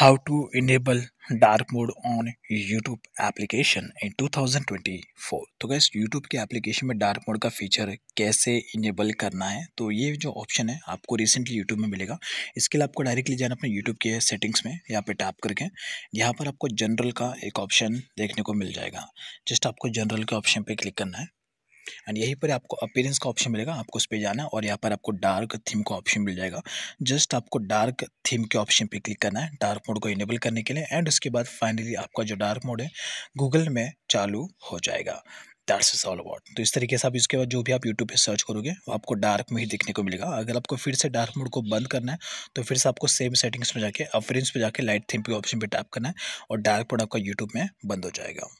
how to enable dark mode on YouTube application in 2024 तो guys YouTube के application में dark mode का feature कैसे इनेबल करना है तो ये जो ऑप्शन है आपको रिसेंटली YouTube में मिलेगा इसके लिए आपको डायरेक्टली जाना अपने YouTube के सेटिंग्स में यहाँ पे टैप करके यहाँ पर आपको जनरल का एक ऑप्शन देखने को मिल जाएगा जस्ट आपको जनरल के ऑप्शन पे क्लिक करना है एंड यहीं पर आपको अपीरेंस का ऑप्शन मिलेगा आपको उस पर जाना और यहाँ पर आपको डार्क थीम का ऑप्शन मिल जाएगा जस्ट आपको डार्क थीम के ऑप्शन पर क्लिक करना है डार्क मोड को इनेबल करने के लिए एंड उसके बाद फाइनली आपका जो डार्क मोड है गूगल में चालू हो जाएगा दैट्स इज ऑल अबाउट तो इस तरीके से आप इसके बाद जो भी आप यूट्यूब पे सर्च करोगे वो आपको डार्क में ही देखने को मिलेगा अगर आपको फिर से डार्क मोड को बंद करना है तो फिर से आपको सेम सेटिंग्स में जाके अपरेंस पे जाके लाइट थीम पे ऑप्शन पे टैप करना है और डार्क मोड आपका यूट्यूब में बंद हो जाएगा